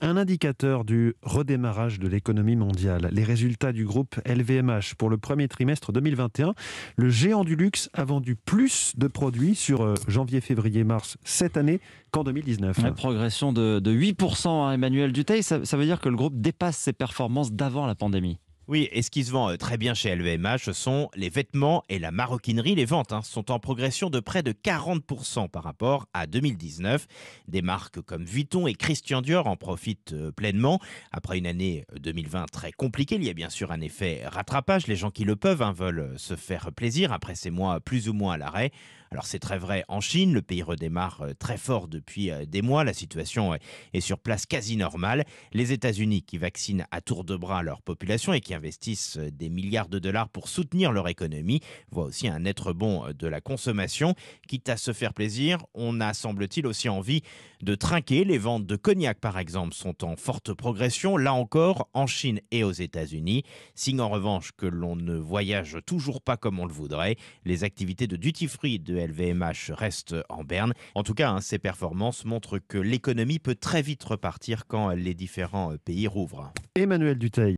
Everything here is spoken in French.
Un indicateur du redémarrage de l'économie mondiale. Les résultats du groupe LVMH pour le premier trimestre 2021. Le géant du luxe a vendu plus de produits sur euh, janvier, février, mars cette année qu'en 2019. Une progression de, 8%, à hein, Emmanuel Duteil, ça veut dire que le groupe dépasse ses performances d'avant la pandémie. Oui, et ce qui se vend euh, très bien chez LVMH, e ce sont les vêtements et la maroquinerie. Les ventes hein, sont en progression de près de 40% par rapport à 2019. Des marques comme Vuitton et Christian Dior en profitent euh, pleinement. Après une année 2020 euh, très compliquée, il y a bien sûr un effet rattrapage. Les gens qui le peuvent hein, veulent se faire plaisir après ces mois plus ou moins à l'arrêt. Alors c'est très vrai en Chine, le pays redémarre très fort depuis des mois, la situation est sur place quasi normale. Les États-Unis qui vaccinent à tour de bras leur population et qui investissent euh, des milliards de dollars pour soutenir leur économie voit aussi un être bon euh, de la consommation. Quitte à se faire plaisir, on a, semble-t-il, aussi envie de trinquer. Les ventes de cognac, par exemple, sont en forte progression, là encore, en Chine et aux États-Unis. Signe en revanche que l'on ne voyage toujours pas comme on le voudrait. Les activités de duty-free de LVMH restent en berne. En tout cas, hein, ces performances montrent que l'économie peut très vite repartir quand les différents euh, pays rouvrent. Emmanuel Duteil.